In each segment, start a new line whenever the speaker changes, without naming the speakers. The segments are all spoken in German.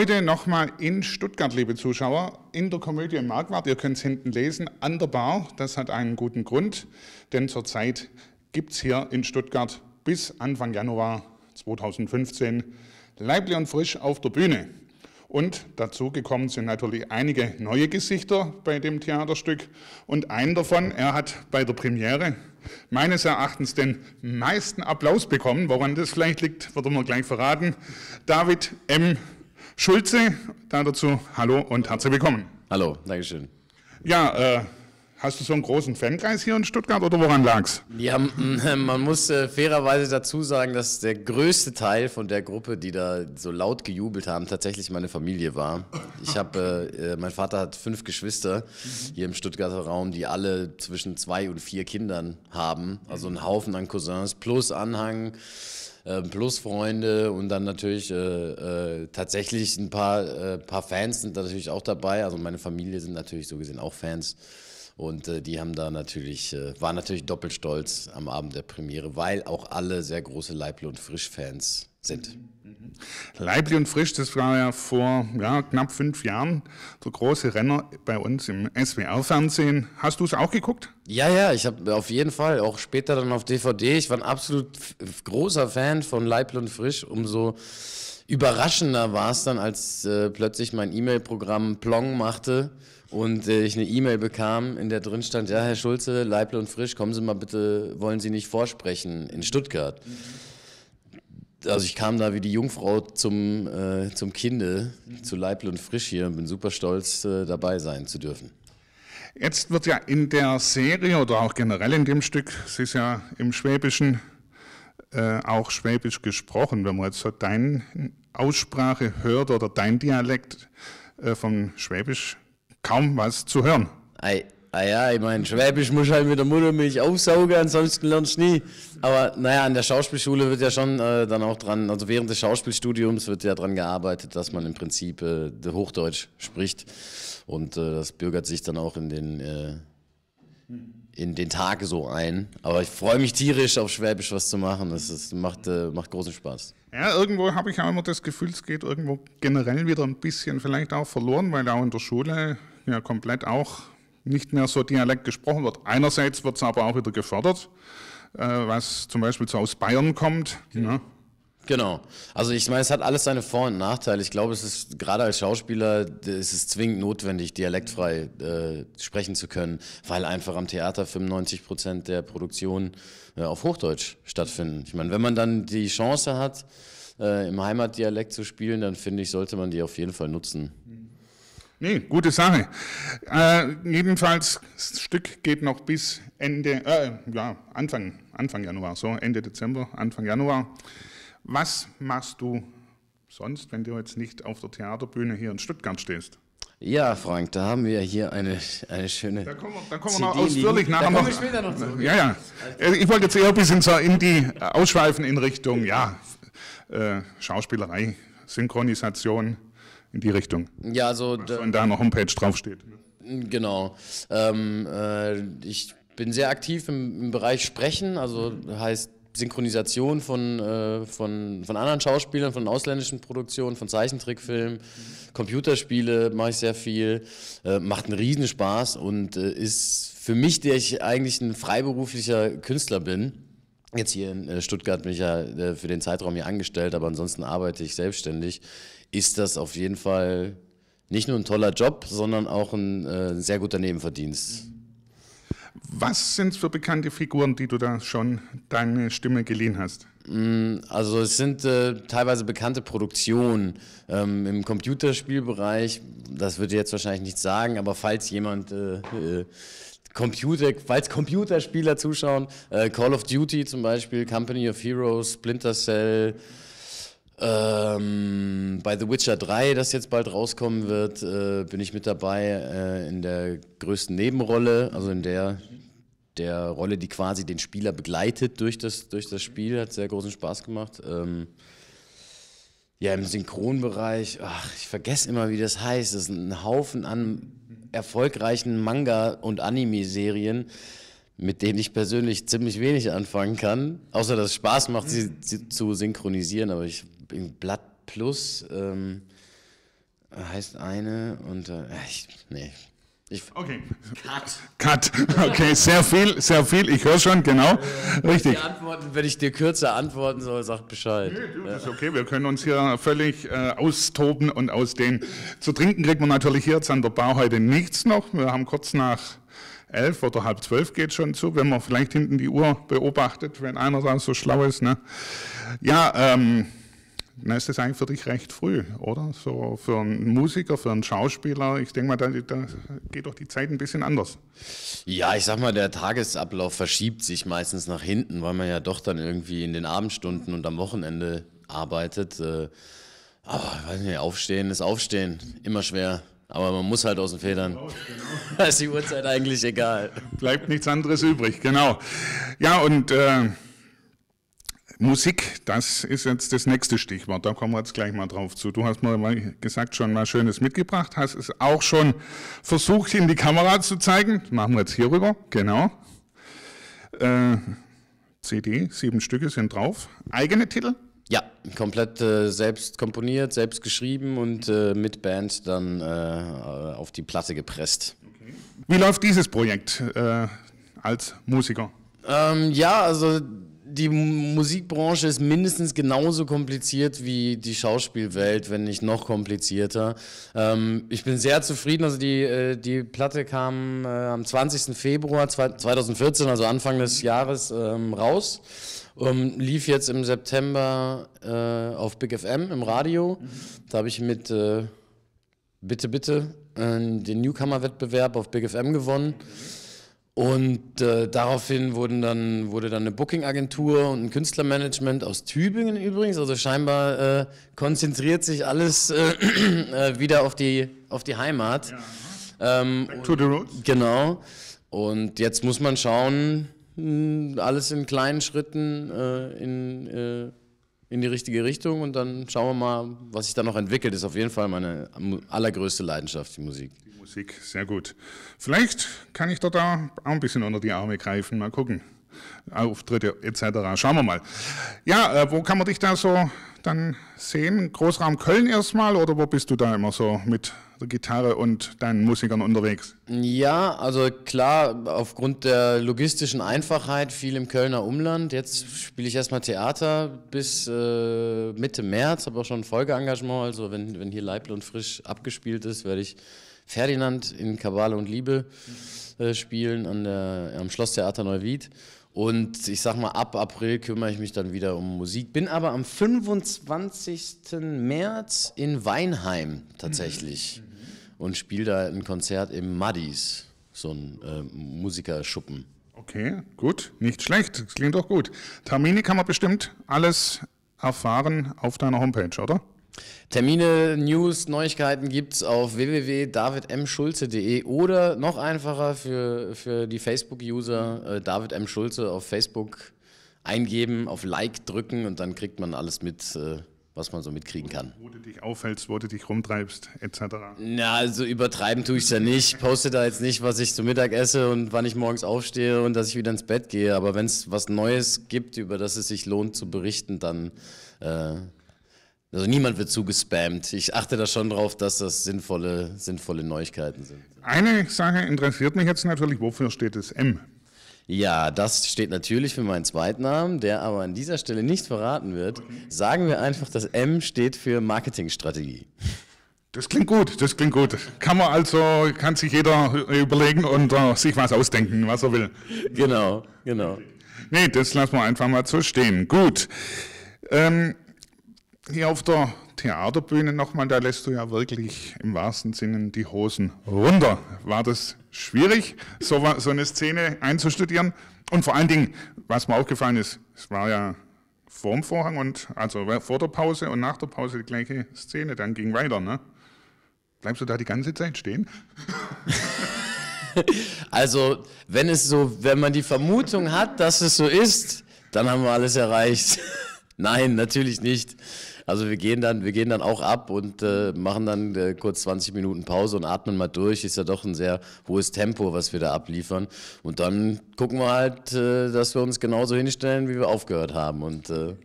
Heute nochmal in Stuttgart, liebe Zuschauer, in der Komödie im Markwart. Ihr könnt es hinten lesen, an der Bar. Das hat einen guten Grund, denn zurzeit gibt es hier in Stuttgart bis Anfang Januar 2015 Leibli und Frisch auf der Bühne. Und dazu gekommen sind natürlich einige neue Gesichter bei dem Theaterstück. Und einen davon, er hat bei der Premiere meines Erachtens den meisten Applaus bekommen. Woran das vielleicht liegt, wird er mir gleich verraten. David M. Schulze. Da dazu hallo und herzlich willkommen. Hallo, Dankeschön. Ja, äh, Hast du so einen großen Fankreis hier in Stuttgart oder woran lag's?
Ja, man muss äh, fairerweise dazu sagen, dass der größte Teil von der Gruppe, die da so laut gejubelt haben, tatsächlich meine Familie war. Ich habe, äh, äh, mein Vater hat fünf Geschwister hier im Stuttgarter Raum, die alle zwischen zwei und vier Kindern haben. Also einen Haufen an Cousins plus Anhang äh, plus Freunde und dann natürlich äh, äh, tatsächlich ein paar, äh, paar Fans sind da natürlich auch dabei. Also meine Familie sind natürlich so gesehen auch Fans. Und äh, die haben da natürlich, äh, waren natürlich doppelt stolz am Abend der Premiere, weil auch alle sehr große Leibl und Frisch-Fans sind. Mhm. Leibli
und Frisch, das war ja vor ja, knapp fünf Jahren der große Renner bei uns im
SWR-Fernsehen. Hast du es auch geguckt? Ja, ja, ich habe auf jeden Fall, auch später dann auf DVD. Ich war ein absolut großer Fan von Leibli und Frisch. Umso überraschender war es dann, als äh, plötzlich mein E-Mail-Programm Plong machte und äh, ich eine E-Mail bekam, in der drin stand, ja, Herr Schulze, Leible und Frisch, kommen Sie mal bitte, wollen Sie nicht vorsprechen in Stuttgart. Also ich kam da wie die Jungfrau zum, äh, zum Kinde, mhm. zu Leible und Frisch hier und bin super stolz, äh, dabei sein zu dürfen.
Jetzt wird ja in der Serie oder auch generell in dem Stück, es ist ja im Schwäbischen äh, auch Schwäbisch gesprochen, wenn man jetzt so deine Aussprache hört oder dein Dialekt, äh, vom Schwäbisch kaum was zu
hören. Ei, ah ja, ich meine, Schwäbisch muss halt mit der Muttermilch aufsaugen, ansonsten lernst du nie. Aber naja, an der Schauspielschule wird ja schon äh, dann auch dran, also während des Schauspielstudiums wird ja dran gearbeitet, dass man im Prinzip äh, Hochdeutsch spricht. Und äh, das bürgert sich dann auch in den, äh, in den Tag so ein. Aber ich freue mich tierisch, auf Schwäbisch was zu machen. Das ist, macht, äh, macht großen Spaß.
Ja, irgendwo habe ich auch immer das Gefühl, es geht irgendwo generell wieder ein bisschen vielleicht auch verloren, weil auch in der Schule ja komplett auch nicht mehr so Dialekt gesprochen wird. Einerseits wird es aber auch wieder gefördert, äh, was zum Beispiel so aus Bayern kommt. Okay. Mhm. Ne?
Genau. Also ich meine, es hat alles seine Vor- und Nachteile. Ich glaube, es ist gerade als Schauspieler es ist zwingend notwendig, dialektfrei äh, sprechen zu können, weil einfach am Theater 95 Prozent der Produktionen äh, auf Hochdeutsch stattfinden. Ich meine, wenn man dann die Chance hat, äh, im Heimatdialekt zu spielen, dann finde ich, sollte man die auf jeden Fall nutzen. Nee, gute Sache. Äh,
jedenfalls, das Stück geht noch bis Ende, äh, ja, Anfang, Anfang Januar, so Ende Dezember, Anfang Januar. Was machst du sonst, wenn du jetzt nicht auf der Theaterbühne hier in Stuttgart stehst?
Ja, Frank, da haben wir hier eine, eine schöne. Da kommen, da kommen wir noch ausführlich liegen. Da komme ich später noch zu. Ja, ja. Äh, ich wollte jetzt eher ein
bisschen so in die Ausschweifen in Richtung, ja, äh, Schauspielerei, Synchronisation in die Richtung.
Ja, also. Wenn da eine Homepage draufsteht. Genau. Ähm, äh, ich bin sehr aktiv im, im Bereich Sprechen, also heißt Synchronisation von, äh, von, von anderen Schauspielern, von ausländischen Produktionen, von Zeichentrickfilmen, mhm. Computerspiele mache ich sehr viel, äh, macht einen Riesenspaß und äh, ist für mich, der ich eigentlich ein freiberuflicher Künstler bin, jetzt hier in äh, Stuttgart bin ich ja äh, für den Zeitraum hier angestellt, aber ansonsten arbeite ich selbstständig, ist das auf jeden Fall nicht nur ein toller Job, sondern auch ein äh, sehr guter Nebenverdienst.
Was sind es für bekannte Figuren, die du da schon
deine Stimme geliehen hast? Mm, also es sind äh, teilweise bekannte Produktionen ähm, im Computerspielbereich. Das würde jetzt wahrscheinlich nicht sagen, aber falls jemand äh, äh Computer, falls Computerspieler zuschauen, äh, Call of Duty zum Beispiel, Company of Heroes, Splinter Cell. Ähm, bei The Witcher 3, das jetzt bald rauskommen wird, äh, bin ich mit dabei äh, in der größten Nebenrolle, also in der, der Rolle, die quasi den Spieler begleitet durch das, durch das Spiel. Hat sehr großen Spaß gemacht. Ähm, ja, im Synchronbereich, ach, ich vergesse immer, wie das heißt. Das sind ein Haufen an erfolgreichen Manga- und Anime-Serien, mit denen ich persönlich ziemlich wenig anfangen kann. Außer dass es Spaß macht, sie zu synchronisieren, aber ich in Blatt Plus ähm, heißt eine und äh, ich, nee. Ich
okay. Cut. Cut. Okay, sehr viel,
sehr viel. Ich höre schon, genau. Äh, Richtig.
wenn ich dir kürzer antworten soll, sag Bescheid. Nee, du, das ist okay. Wir können uns hier völlig äh, austoben und ausdehnen. Zu trinken kriegt man natürlich hier jetzt an der Bar heute nichts noch. Wir haben kurz nach elf oder halb zwölf geht schon zu, wenn man vielleicht hinten die Uhr beobachtet, wenn einer da so schlau ist. Ne? Ja, ähm, na, ist das eigentlich für dich recht früh, oder? So für einen Musiker, für einen Schauspieler, ich denke mal, da, da, geht doch die Zeit ein bisschen
anders. Ja, ich sag mal, der Tagesablauf verschiebt sich meistens nach hinten, weil man ja doch dann irgendwie in den Abendstunden und am Wochenende arbeitet. Äh, aber ich weiß nicht, aufstehen ist aufstehen, immer schwer. Aber man muss halt aus den Federn. Genau, da ist die Uhrzeit eigentlich egal. Bleibt nichts anderes übrig, genau. Ja, und äh,
Musik, das ist jetzt das nächste Stichwort, da kommen wir jetzt gleich mal drauf zu. Du hast mal gesagt, schon mal Schönes mitgebracht, hast es auch schon versucht, in die Kamera zu zeigen. Machen wir jetzt hier rüber, genau. Äh, CD,
sieben Stücke sind drauf. Eigene Titel? Ja, komplett äh, selbst komponiert, selbst geschrieben und äh, mit Band dann äh, auf die Platte gepresst. Okay.
Wie läuft dieses Projekt äh, als Musiker?
Ähm, ja, also die Musikbranche ist mindestens genauso kompliziert wie die Schauspielwelt, wenn nicht noch komplizierter. Ähm, ich bin sehr zufrieden. Also die, äh, die Platte kam äh, am 20. Februar 2014, also Anfang des Jahres, ähm, raus. Um, ähm, lief jetzt im September äh, auf Big FM im Radio. Mhm. Da habe ich mit äh, Bitte Bitte äh, den Newcomer-Wettbewerb auf Big FM gewonnen. Mhm. Und äh, daraufhin wurden dann, wurde dann eine Booking-Agentur und ein Künstlermanagement aus Tübingen übrigens. Also scheinbar äh, konzentriert sich alles äh, äh wieder auf die, auf die Heimat. Ja. Ähm, Back to the roots. Genau. Und jetzt muss man schauen, hm, alles in kleinen Schritten äh, in, äh, in die richtige Richtung. Und dann schauen wir mal, was sich da noch entwickelt. Ist auf jeden Fall meine allergrößte Leidenschaft, die Musik. Musik, sehr gut.
Vielleicht kann ich dort auch ein bisschen unter die Arme greifen, mal gucken. Auftritte etc. Schauen wir mal. Ja, äh, wo kann man dich da so dann sehen? Großraum Köln erstmal oder wo bist du da immer so mit der Gitarre und deinen Musikern unterwegs?
Ja, also klar, aufgrund der logistischen Einfachheit viel im Kölner Umland. Jetzt spiele ich erstmal Theater bis äh, Mitte März, habe auch schon ein Folgeengagement. Also wenn, wenn hier Leibl und Frisch abgespielt ist, werde ich Ferdinand in Kabale und Liebe äh, spielen an der, am Schlosstheater Neuwied. Und ich sag mal, ab April kümmere ich mich dann wieder um Musik. Bin aber am 25. März in Weinheim tatsächlich mhm. mhm. und spiele da ein Konzert im Muddies, so ein äh, Musikerschuppen. Okay, gut, nicht schlecht, das klingt doch gut. Termine kann man bestimmt alles erfahren auf deiner Homepage, oder? Termine, News, Neuigkeiten gibt es auf www.davidmschulze.de oder noch einfacher für, für die Facebook-User äh, David M. Schulze auf Facebook eingeben, auf Like drücken und dann kriegt man alles mit. Äh, was man so mitkriegen kann. Wo du dich
aufhältst, wo du dich rumtreibst, etc.
Na, also übertreiben tue ich es ja nicht. Poste da jetzt nicht, was ich zu Mittag esse und wann ich morgens aufstehe und dass ich wieder ins Bett gehe. Aber wenn es was Neues gibt, über das es sich lohnt zu berichten, dann äh, also niemand wird zugespammt. Ich achte da schon drauf, dass das sinnvolle, sinnvolle Neuigkeiten sind. Eine Sache interessiert mich jetzt natürlich, wofür steht das M? Ja, das steht natürlich für meinen Zweitnamen, der aber an dieser Stelle nicht verraten wird. Sagen wir einfach, das M steht für Marketingstrategie.
Das klingt gut, das klingt gut. Kann man also, kann sich jeder überlegen und uh, sich was ausdenken, was er will. Genau, genau. Nee, das lassen wir einfach mal so stehen. Gut. Ähm, hier auf der Theaterbühne nochmal, da lässt du ja wirklich im wahrsten Sinne die Hosen runter. War das schwierig, so, so eine Szene einzustudieren? Und vor allen Dingen, was mir aufgefallen ist, es war ja vorm Vorhang und also vor der Pause und nach der Pause die gleiche Szene, dann ging weiter, ne? Bleibst du da die ganze Zeit stehen?
also, wenn es so, wenn man die Vermutung hat, dass es so ist, dann haben wir alles erreicht. Nein, natürlich nicht. Also wir gehen dann, wir gehen dann auch ab und äh, machen dann äh, kurz 20 Minuten Pause und atmen mal durch. Ist ja doch ein sehr hohes Tempo, was wir da abliefern. Und dann gucken wir halt, äh, dass wir uns genauso hinstellen, wie wir aufgehört haben. Und äh,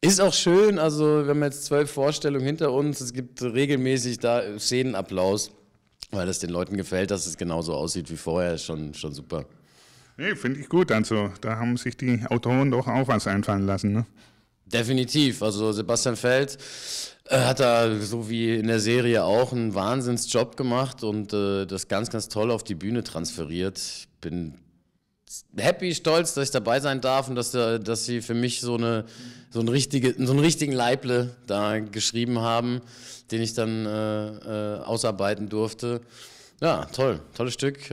ist auch schön. Also wir haben jetzt zwölf Vorstellungen hinter uns. Es gibt regelmäßig da Szenenapplaus, weil es den Leuten gefällt, dass es genauso aussieht wie vorher. Ist schon, schon super. Nee, finde ich gut. Also da haben
sich die Autoren doch auch was einfallen lassen. Ne?
Definitiv. Also Sebastian Feld äh, hat da so wie in der Serie auch einen Wahnsinnsjob gemacht und äh, das ganz, ganz toll auf die Bühne transferiert. Ich bin happy, stolz, dass ich dabei sein darf und dass, äh, dass sie für mich so, eine, so, einen richtige, so einen richtigen Leible da geschrieben haben, den ich dann äh, äh ausarbeiten durfte. Ja, toll, tolles Stück.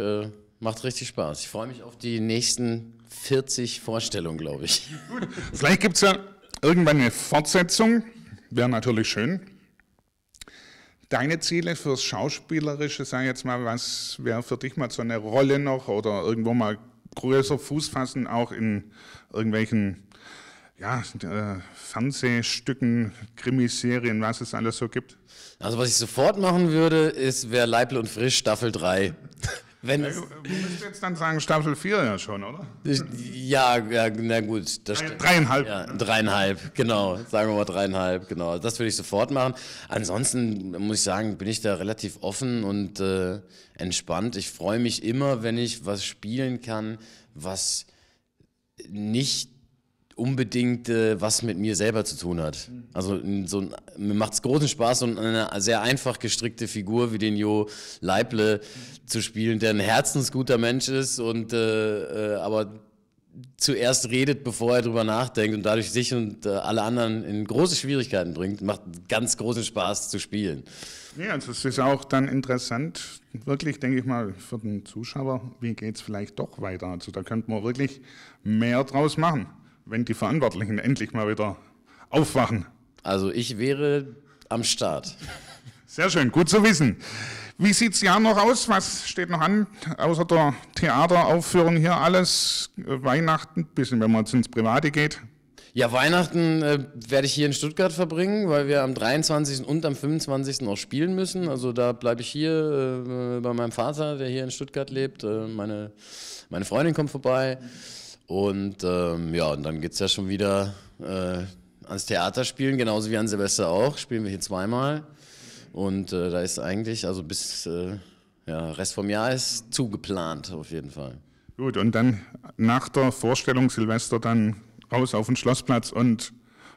Macht richtig Spaß. Ich freue mich auf die nächsten 40 Vorstellungen, glaube ich. Gut, vielleicht gibt es ja Irgendwann eine Fortsetzung wäre natürlich schön.
Deine Ziele fürs Schauspielerische, sag jetzt mal, was wäre für dich mal so eine Rolle noch oder irgendwo mal größer Fuß fassen, auch in irgendwelchen ja, äh, Fernsehstücken, Krimiserien, was es alles so gibt?
Also was ich sofort machen würde, ist, wäre Leibl und Frisch Staffel 3. Wenn ja, du
müsstest jetzt dann sagen Staffel 4 ja schon, oder?
Ich, ja, ja, na gut. Das dreieinhalb. Ja, dreieinhalb, genau. Sagen wir mal dreieinhalb, genau. Das würde ich sofort machen. Ansonsten muss ich sagen, bin ich da relativ offen und äh, entspannt. Ich freue mich immer, wenn ich was spielen kann, was nicht unbedingt äh, was mit mir selber zu tun hat. Mhm. Also so mir macht es großen Spaß, so eine sehr einfach gestrickte Figur wie den Jo Leible mhm. zu spielen, der ein herzensguter Mensch ist und äh, äh, aber zuerst redet, bevor er drüber nachdenkt und dadurch sich und äh, alle anderen in große Schwierigkeiten bringt, macht ganz großen Spaß zu spielen.
Ja, das also ist auch dann interessant, wirklich, denke ich mal, für den Zuschauer, wie geht es vielleicht doch weiter? Also da könnte man wirklich mehr draus machen wenn die Verantwortlichen endlich mal wieder aufwachen. Also ich wäre am Start. Sehr schön, gut zu wissen. Wie sieht es Jahr noch aus? Was steht noch an? Außer der Theateraufführung hier alles, Weihnachten, bisschen wenn man jetzt ins Private geht.
Ja, Weihnachten äh, werde ich hier in Stuttgart verbringen, weil wir am 23. und am 25. auch spielen müssen. Also da bleibe ich hier äh, bei meinem Vater, der hier in Stuttgart lebt. Äh, meine, meine Freundin kommt vorbei. Mhm. Und ähm, ja, und dann geht es ja schon wieder äh, ans Theater spielen, genauso wie an Silvester auch. Spielen wir hier zweimal. Und äh, da ist eigentlich, also bis äh, ja, Rest vom Jahr ist zugeplant auf jeden Fall. Gut, und dann nach der Vorstellung Silvester dann raus
auf den Schlossplatz und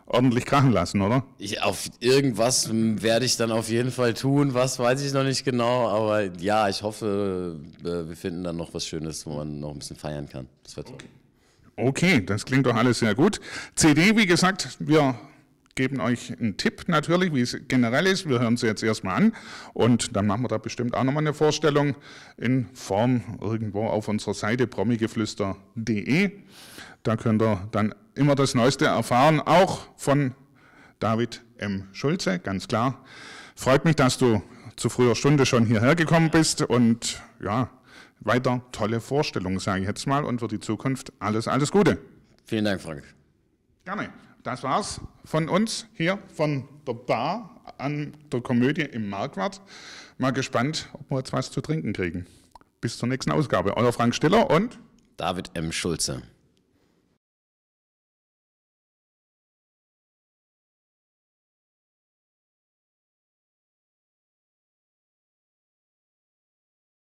ordentlich krachen lassen, oder?
Ich, auf irgendwas werde ich dann auf jeden Fall tun, was weiß ich noch nicht genau, aber ja, ich hoffe, äh, wir finden dann noch was Schönes, wo man noch ein bisschen feiern kann. Das wird okay. toll.
Okay, das klingt doch alles sehr gut. CD, wie gesagt, wir geben euch einen Tipp natürlich, wie es generell ist. Wir hören sie jetzt erstmal an und dann machen wir da bestimmt auch nochmal eine Vorstellung in Form irgendwo auf unserer Seite promigeflüster.de. Da könnt ihr dann immer das Neueste erfahren, auch von David M. Schulze, ganz klar. Freut mich, dass du zu früher Stunde schon hierher gekommen bist und ja, weiter tolle Vorstellung, sage ich jetzt mal, und für die Zukunft alles, alles Gute. Vielen Dank, Frank. Gerne. Das war's von uns hier von der Bar an der Komödie im Markwart. Mal gespannt, ob wir jetzt was zu trinken kriegen. Bis zur nächsten Ausgabe. Euer Frank Stiller und David M. Schulze.